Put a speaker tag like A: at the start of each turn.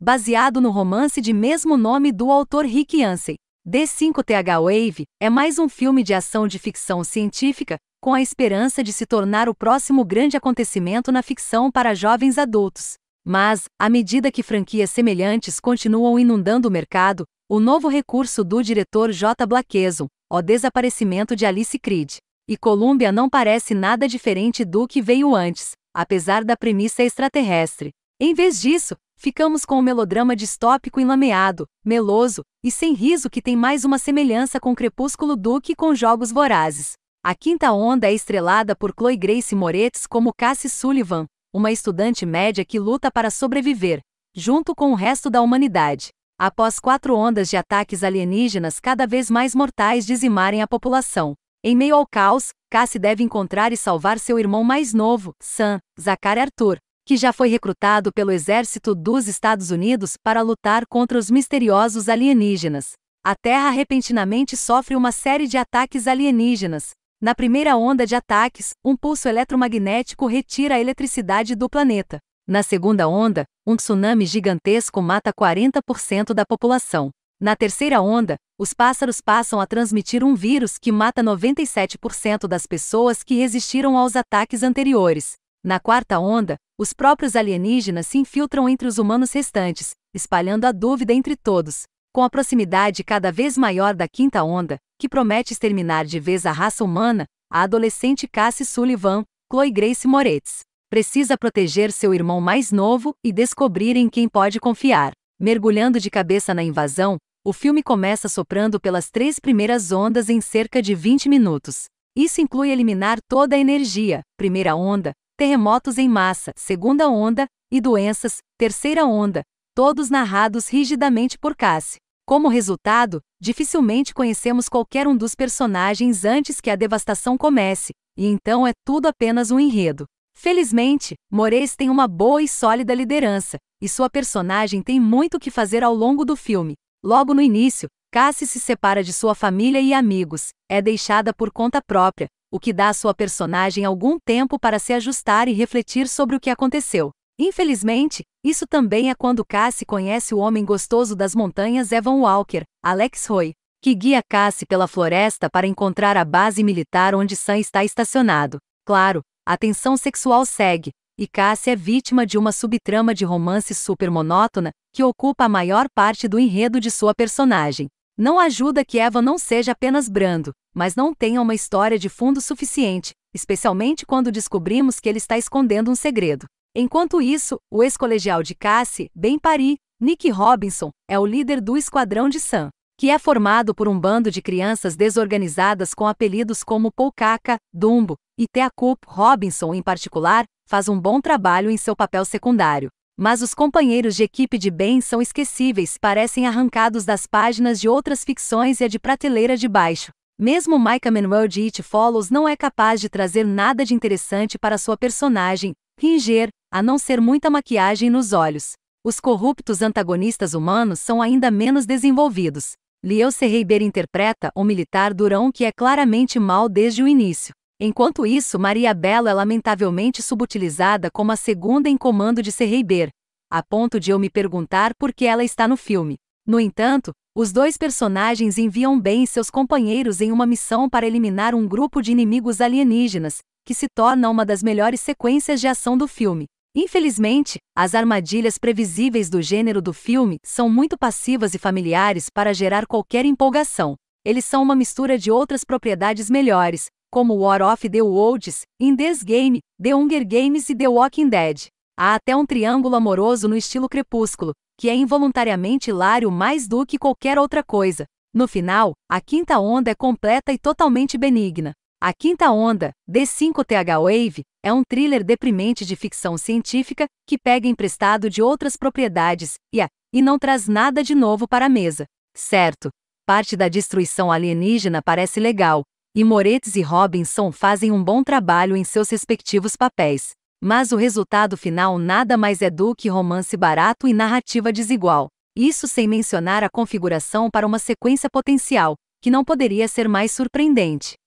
A: baseado no romance de mesmo nome do autor Rick Yancey. D5TH Wave é mais um filme de ação de ficção científica, com a esperança de se tornar o próximo grande acontecimento na ficção para jovens adultos. Mas, à medida que franquias semelhantes continuam inundando o mercado, o novo recurso do diretor J. Blakeson, O Desaparecimento de Alice Creed, e Columbia não parece nada diferente do que veio antes, apesar da premissa extraterrestre. Em vez disso, ficamos com o melodrama distópico enlameado, meloso e sem riso que tem mais uma semelhança com Crepúsculo do que com Jogos Vorazes. A quinta onda é estrelada por Chloe Grace Moretz como Cassie Sullivan, uma estudante média que luta para sobreviver, junto com o resto da humanidade. Após quatro ondas de ataques alienígenas cada vez mais mortais dizimarem a população. Em meio ao caos, Cassie deve encontrar e salvar seu irmão mais novo, Sam, Zachary Arthur, que já foi recrutado pelo exército dos Estados Unidos para lutar contra os misteriosos alienígenas. A Terra repentinamente sofre uma série de ataques alienígenas. Na primeira onda de ataques, um pulso eletromagnético retira a eletricidade do planeta. Na segunda onda, um tsunami gigantesco mata 40% da população. Na terceira onda, os pássaros passam a transmitir um vírus que mata 97% das pessoas que resistiram aos ataques anteriores. Na quarta onda, os próprios alienígenas se infiltram entre os humanos restantes, espalhando a dúvida entre todos. Com a proximidade cada vez maior da quinta onda, que promete exterminar de vez a raça humana, a adolescente Cassie Sullivan, Chloe Grace Moretz, precisa proteger seu irmão mais novo e descobrir em quem pode confiar. Mergulhando de cabeça na invasão, o filme começa soprando pelas três primeiras ondas em cerca de 20 minutos. Isso inclui eliminar toda a energia, primeira onda, terremotos em massa, segunda onda, e doenças, terceira onda, todos narrados rigidamente por Cassie. Como resultado, dificilmente conhecemos qualquer um dos personagens antes que a devastação comece, e então é tudo apenas um enredo. Felizmente, Moraes tem uma boa e sólida liderança, e sua personagem tem muito que fazer ao longo do filme. Logo no início, Cassie se separa de sua família e amigos, é deixada por conta própria, o que dá à sua personagem algum tempo para se ajustar e refletir sobre o que aconteceu. Infelizmente, isso também é quando Cassie conhece o homem gostoso das montanhas Evan Walker, Alex Roy, que guia Cassie pela floresta para encontrar a base militar onde Sam está estacionado. Claro, a tensão sexual segue, e Cassie é vítima de uma subtrama de romance super monótona que ocupa a maior parte do enredo de sua personagem. Não ajuda que Eva não seja apenas brando, mas não tenha uma história de fundo suficiente, especialmente quando descobrimos que ele está escondendo um segredo. Enquanto isso, o ex-colegial de Cassie, Ben Pari, Nick Robinson, é o líder do Esquadrão de Sam, que é formado por um bando de crianças desorganizadas com apelidos como Polcaca, Dumbo e Teacup. Robinson, em particular, faz um bom trabalho em seu papel secundário, mas os companheiros de equipe de Ben são esquecíveis, parecem arrancados das páginas de outras ficções e a de prateleira de baixo. Mesmo Micah Manuel de It Follows não é capaz de trazer nada de interessante para sua personagem, Ringer, a não ser muita maquiagem nos olhos. Os corruptos antagonistas humanos são ainda menos desenvolvidos. Liel Serreiber interpreta um militar durão que é claramente mal desde o início. Enquanto isso, Maria Bela é lamentavelmente subutilizada como a segunda em comando de Ber, a ponto de eu me perguntar por que ela está no filme. No entanto, os dois personagens enviam bem seus companheiros em uma missão para eliminar um grupo de inimigos alienígenas, que se torna uma das melhores sequências de ação do filme. Infelizmente, as armadilhas previsíveis do gênero do filme são muito passivas e familiares para gerar qualquer empolgação. Eles são uma mistura de outras propriedades melhores, como War of the Worlds, In This Game, The Hunger Games e The Walking Dead. Há até um triângulo amoroso no estilo crepúsculo, que é involuntariamente hilário mais do que qualquer outra coisa. No final, a quinta onda é completa e totalmente benigna. A Quinta Onda, D5TH Wave, é um thriller deprimente de ficção científica que pega emprestado de outras propriedades e, a, e não traz nada de novo para a mesa. Certo, parte da destruição alienígena parece legal, e Moretz e Robinson fazem um bom trabalho em seus respectivos papéis, mas o resultado final nada mais é do que romance barato e narrativa desigual. Isso sem mencionar a configuração para uma sequência potencial, que não poderia ser mais surpreendente.